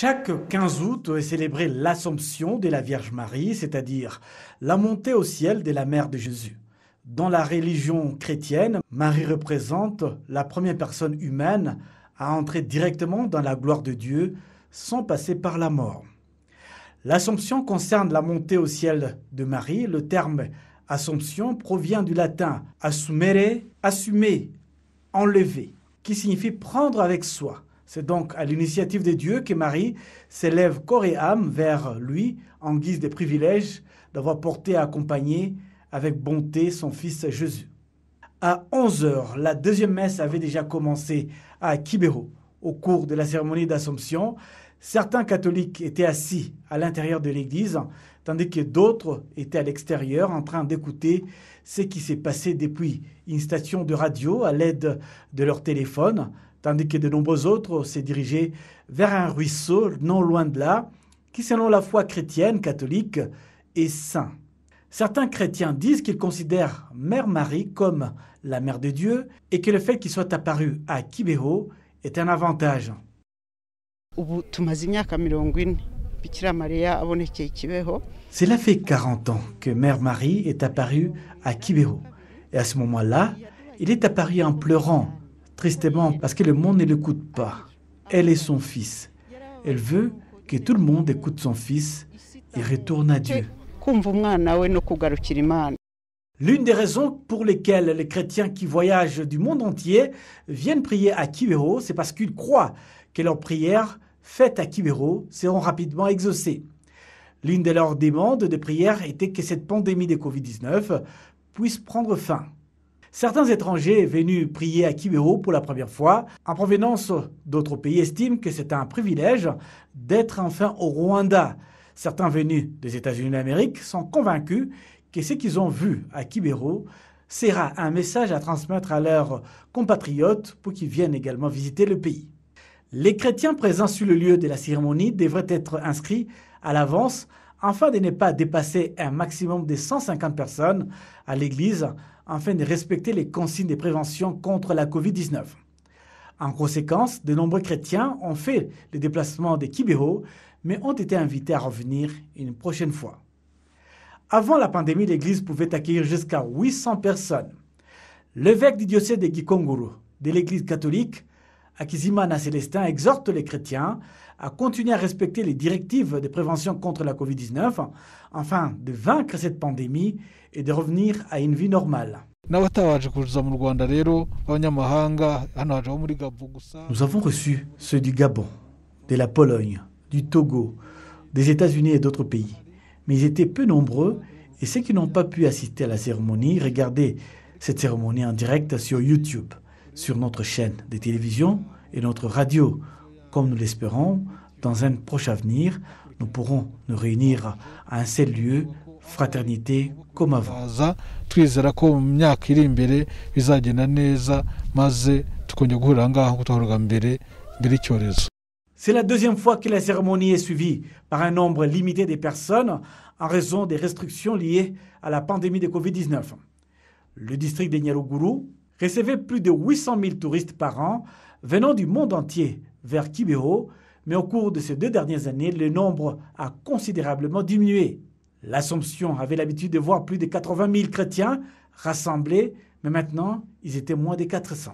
Chaque 15 août est célébrée l'Assomption de la Vierge Marie, c'est-à-dire la montée au ciel de la Mère de Jésus. Dans la religion chrétienne, Marie représente la première personne humaine à entrer directement dans la gloire de Dieu sans passer par la mort. L'Assomption concerne la montée au ciel de Marie. Le terme Assomption provient du latin assumere, assumer, enlever, qui signifie prendre avec soi. C'est donc à l'initiative de Dieu que Marie s'élève corps et âme vers lui en guise de privilège d'avoir porté à accompagner avec bonté son fils Jésus. À 11 heures, la deuxième messe avait déjà commencé à Kibero. Au cours de la cérémonie d'Assomption, certains catholiques étaient assis à l'intérieur de l'église, tandis que d'autres étaient à l'extérieur en train d'écouter ce qui s'est passé depuis une station de radio à l'aide de leur téléphone, tandis que de nombreux autres s'est dirigé vers un ruisseau non loin de là, qui selon la foi chrétienne catholique est saint. Certains chrétiens disent qu'ils considèrent Mère Marie comme la Mère de Dieu et que le fait qu'il soit apparu à Kibeho est un avantage. Cela fait 40 ans que Mère Marie est apparue à Kibeho. Et à ce moment-là, il est apparu en pleurant tristement parce que le monde ne l'écoute pas. Elle est son fils. Elle veut que tout le monde écoute son fils et retourne à Dieu. L'une des raisons pour lesquelles les chrétiens qui voyagent du monde entier viennent prier à Kibero, c'est parce qu'ils croient que leurs prières faites à Kibero seront rapidement exaucées. L'une de leurs demandes de prière était que cette pandémie de Covid-19 puisse prendre fin. Certains étrangers venus prier à Kibero pour la première fois, en provenance d'autres pays, estiment que c'est un privilège d'être enfin au Rwanda. Certains venus des États-Unis d'Amérique sont convaincus que ce qu'ils ont vu à Kibero sera un message à transmettre à leurs compatriotes pour qu'ils viennent également visiter le pays. Les chrétiens présents sur le lieu de la cérémonie devraient être inscrits à l'avance afin de ne pas dépasser un maximum de 150 personnes à l'église afin de respecter les consignes de prévention contre la COVID-19. En conséquence, de nombreux chrétiens ont fait le déplacement des Kibeho, mais ont été invités à revenir une prochaine fois. Avant la pandémie, l'église pouvait accueillir jusqu'à 800 personnes. L'évêque du diocèse de Gikonguru de l'église catholique Akizimana Célestin exhorte les chrétiens à continuer à respecter les directives de prévention contre la Covid-19 afin de vaincre cette pandémie et de revenir à une vie normale. Nous avons reçu ceux du Gabon, de la Pologne, du Togo, des États-Unis et d'autres pays. Mais ils étaient peu nombreux et ceux qui n'ont pas pu assister à la cérémonie, regardez cette cérémonie en direct sur YouTube sur notre chaîne de télévision et notre radio. Comme nous l'espérons, dans un proche avenir, nous pourrons nous réunir à un seul lieu, fraternité comme avant. C'est la deuxième fois que la cérémonie est suivie par un nombre limité de personnes en raison des restrictions liées à la pandémie de Covid-19. Le district de Nyaruguru, recevait plus de 800 000 touristes par an venant du monde entier vers Kibeho, mais au cours de ces deux dernières années, le nombre a considérablement diminué. L'Assomption avait l'habitude de voir plus de 80 000 chrétiens rassemblés, mais maintenant, ils étaient moins de 400.